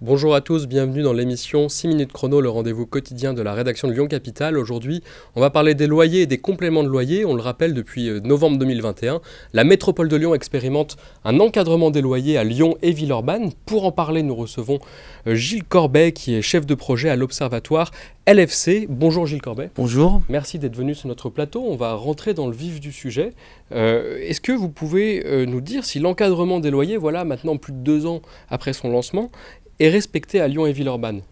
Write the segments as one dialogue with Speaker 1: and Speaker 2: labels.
Speaker 1: Bonjour à tous, bienvenue dans l'émission 6 minutes chrono, le rendez-vous quotidien de la rédaction de Lyon Capital. Aujourd'hui, on va parler des loyers et des compléments de loyers. On le rappelle, depuis euh, novembre 2021, la métropole de Lyon expérimente un encadrement des loyers à Lyon et Villeurbanne. Pour en parler, nous recevons euh, Gilles Corbet, qui est chef de projet à l'Observatoire LFC. Bonjour Gilles Corbet. Bonjour. Merci d'être venu sur notre plateau. On va rentrer dans le vif du sujet. Euh, est-ce que vous pouvez nous dire si l'encadrement des loyers, voilà maintenant plus de deux ans après son lancement, est respecté à Lyon et Villeurbanne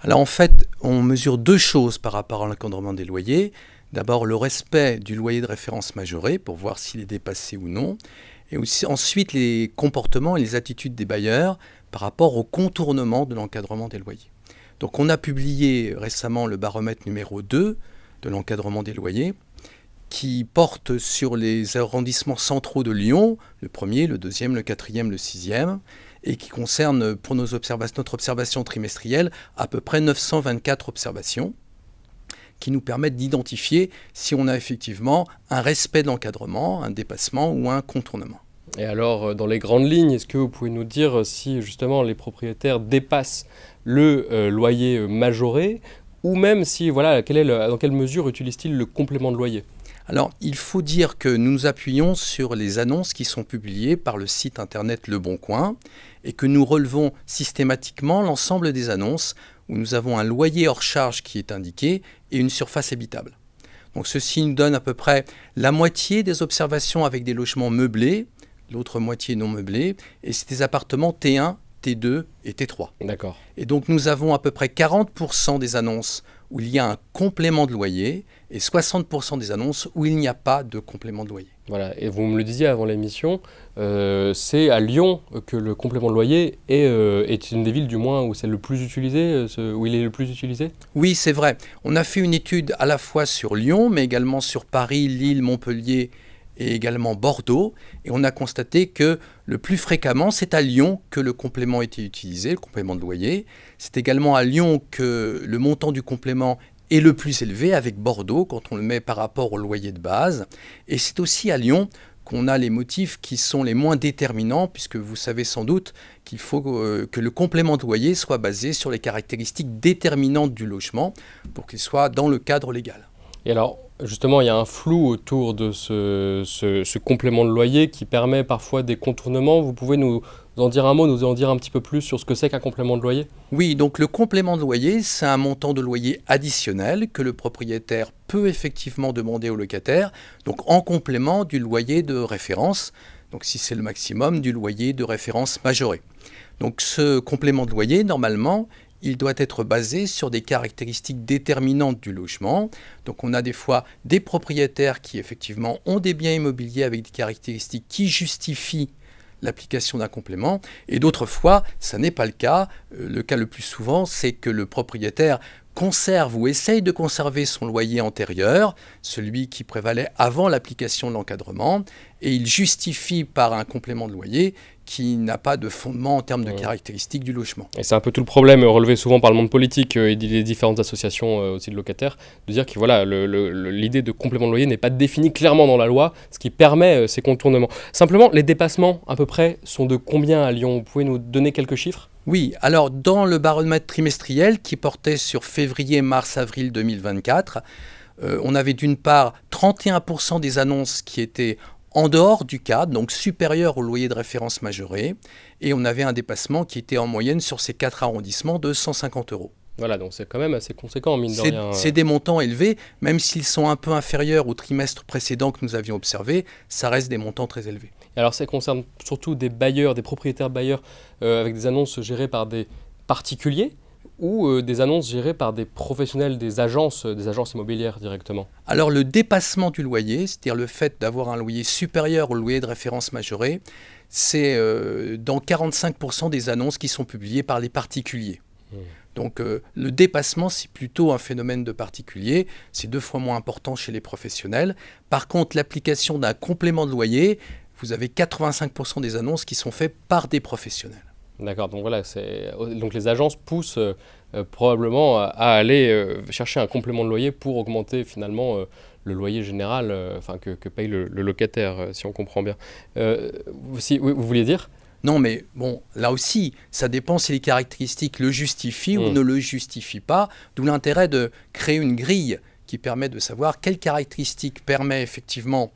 Speaker 2: Alors en fait, on mesure deux choses par rapport à l'encadrement des loyers. D'abord, le respect du loyer de référence majoré pour voir s'il est dépassé ou non. Et aussi, ensuite, les comportements et les attitudes des bailleurs par rapport au contournement de l'encadrement des loyers. Donc on a publié récemment le baromètre numéro 2 de l'encadrement des loyers qui porte sur les arrondissements centraux de Lyon, le premier, le deuxième, le quatrième, le sixième, et qui concerne pour nos notre observation trimestrielle à peu près 924 observations qui nous permettent d'identifier si on a effectivement un respect d'encadrement, un dépassement ou un contournement.
Speaker 1: Et alors, euh, dans les grandes lignes, est-ce que vous pouvez nous dire euh, si justement les propriétaires dépassent le euh, loyer majoré ou même si, voilà, quelle est dans quelle mesure utilisent-ils le complément de loyer alors, il faut dire que nous nous appuyons
Speaker 2: sur les annonces qui sont publiées par le site internet Le Bon Coin et que nous relevons systématiquement l'ensemble des annonces où nous avons un loyer hors charge qui est indiqué et une surface habitable. Donc ceci nous donne à peu près la moitié des observations avec des logements meublés, l'autre moitié non meublés, et c'est des appartements T1, T2 et T3. D'accord. Et donc nous avons à peu près 40% des annonces où il y a un
Speaker 1: complément de loyer et 60% des annonces où il n'y a pas de complément de loyer. Voilà, et vous me le disiez avant l'émission, euh, c'est à Lyon que le complément de loyer euh, est, une des villes du moins où c'est le plus utilisé, euh, où il est le plus utilisé Oui, c'est vrai. On a fait
Speaker 2: une étude à la fois sur Lyon, mais également sur Paris, Lille, Montpellier et également Bordeaux, et on a constaté que le plus fréquemment, c'est à Lyon que le complément était utilisé, le complément de loyer. C'est également à Lyon que le montant du complément est le plus élevé avec Bordeaux quand on le met par rapport au loyer de base. Et c'est aussi à Lyon qu'on a les motifs qui sont les moins déterminants, puisque vous savez sans doute qu'il faut euh, que le complément de loyer soit basé sur les caractéristiques déterminantes du logement pour qu'il soit dans
Speaker 1: le cadre légal. Et alors, Justement, il y a un flou autour de ce, complément de loyer qui permet parfois des contournements. Vous pouvez nous en dire un mot, nous en dire un petit peu plus sur ce que c'est qu'un complément de loyer Oui, donc le complément de loyer, c'est un montant de loyer additionnel
Speaker 2: que le propriétaire peut effectivement demander au locataire, donc en complément du loyer de référence, donc si c'est le maximum du loyer de référence majoré. Donc ce complément de loyer, normalement, il doit être basé sur des caractéristiques déterminantes du logement. Donc on a des fois des propriétaires qui effectivement ont des biens immobiliers avec des caractéristiques qui justifient l'application d'un complément, et d'autres fois, ça n'est pas le cas. Euh, le cas le plus souvent, c'est que le propriétaire conserve ou essaye de conserver son loyer antérieur, celui qui prévalait avant l'application de l'encadrement, et il justifie par un complément de loyer qui n'a pas de fondement en termes de caractéristiques
Speaker 1: du logement. Et c'est un peu tout le problème relevé souvent par le monde politique euh, et les différentes associations euh, aussi de locataires, de dire que l'idée de complément de loyer n'est pas définie clairement dans la loi, ce qui permet euh, ces contournements. Simplement, les dépassements à peu près sont de combien à Lyon Vous pouvez nous donner quelques chiffres oui, alors dans le baromètre trimestriel qui portait sur février, mars, avril
Speaker 2: 2024, on avait d'une part 31% des annonces qui étaient en dehors du cadre, donc supérieur au loyer de référence majoré, et on avait un dépassement qui était en moyenne sur ces quatre arrondissements de 150 euros. Voilà, donc c'est quand même assez conséquent, mine de rien. C'est euh. des montants élevés, même s'ils sont un peu inférieurs au trimestre précédent que nous avions observé, ça reste des
Speaker 1: montants très élevés. Alors ça concerne surtout des bailleurs, des propriétaires bailleurs, euh, avec des annonces gérées par des particuliers ou euh, des annonces gérées par des professionnels, des agences, euh, des agences immobilières directement Alors le dépassement du loyer, c'est-à-dire le fait d'avoir un loyer supérieur
Speaker 2: au loyer de référence majoré, c'est euh, dans 45% des annonces qui sont publiées par les particuliers. Hmm. Donc le dépassement, c'est plutôt un phénomène de particulier, c'est deux fois moins important chez les professionnels. Par contre, l'application d'un complément de loyer, vous avez 85% des annonces qui sont faites par des professionnels.
Speaker 1: D'accord, donc voilà, euh, donc les agences poussent euh, euh, probablement à, aller chercher un complément de loyer pour augmenter finalement le loyer général enfin que, paye le, locataire, si on comprend bien. si, vous, voulez vouliez dire non, mais bon, là aussi, ça dépend
Speaker 2: si les caractéristiques le justifient ou hmm. ne le justifient pas, d'où l'intérêt de créer une grille qui permet de savoir quelles caractéristiques permet effectivement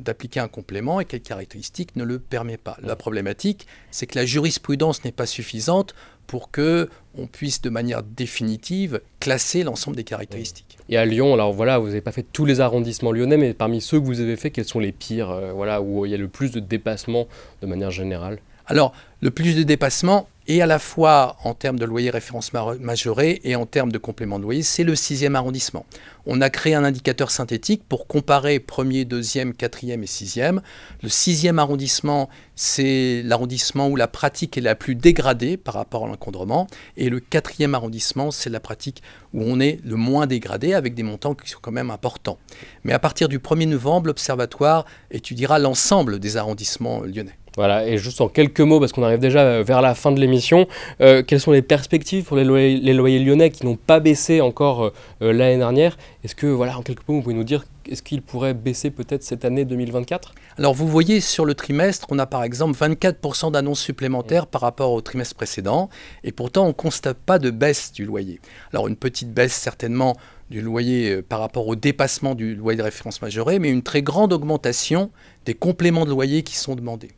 Speaker 2: d'appliquer un complément et quelles caractéristiques ne le permet pas. La problématique, c'est que la jurisprudence n'est pas suffisante pour que on puisse de manière définitive classer l'ensemble des caractéristiques.
Speaker 1: Et à Lyon, alors voilà, vous n'avez pas fait tous les arrondissements lyonnais, mais parmi ceux que vous avez fait, quels sont les pires, euh, voilà, où il y a le plus de dépassements de manière générale alors, le plus de dépassement, et à la
Speaker 2: fois en termes de loyer référence majoré et en termes de complément de loyer, c'est le 6 arrondissement. On a créé un indicateur synthétique pour comparer premier, deuxième, quatrième 4 et 6e. Le 6e arrondissement, c'est l'arrondissement où la pratique est la plus dégradée par rapport à l'encondrement. Et le 4e arrondissement, c'est la pratique où on est le moins dégradé avec des montants qui sont quand même importants. Mais à partir du 1er novembre, l'Observatoire étudiera l'ensemble
Speaker 1: des arrondissements lyonnais. Voilà, et juste en quelques mots, parce qu'on arrive déjà euh, vers la fin de l'émission, euh, quelles sont les perspectives pour les loyers, lyonnais qui n'ont pas baissé encore euh, l'année dernière Est-ce que, voilà, en quelques mots, vous pouvez nous dire, est-ce qu'ils pourraient baisser peut-être cette année 2024 Alors vous
Speaker 2: voyez, sur le trimestre, on a par exemple 24% d'annonces supplémentaires par rapport au trimestre précédent, et pourtant on ne constate pas de baisse du loyer. Alors une petite baisse certainement du loyer par rapport au dépassement du loyer de référence majoré, mais une très grande augmentation des compléments de loyer qui sont demandés.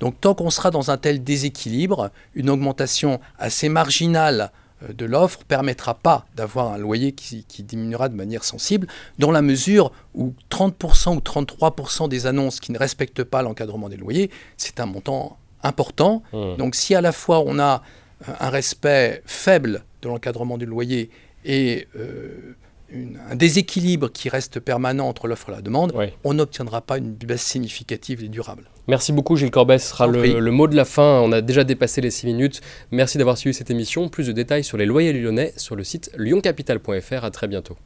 Speaker 2: Donc tant qu'on sera dans un tel déséquilibre, une augmentation assez marginale euh, de l'offre permettra pas d'avoir un loyer qui, diminuera de manière sensible, dans la mesure où 30% ou 33% des annonces qui ne respectent pas l'encadrement des loyers, c'est un montant important. Mmh. Donc si à la fois on a euh, un respect faible de l'encadrement du loyer et euh, un déséquilibre qui reste permanent entre l'offre et la demande, on n'obtiendra pas une baisse significative et
Speaker 1: durable. Merci beaucoup Gilles Corbès, sera le, mot de la fin, on a déjà dépassé les 6 minutes. Merci d'avoir suivi cette émission, plus de détails sur les loyers lyonnais sur le site lyoncapital.fr, à très bientôt.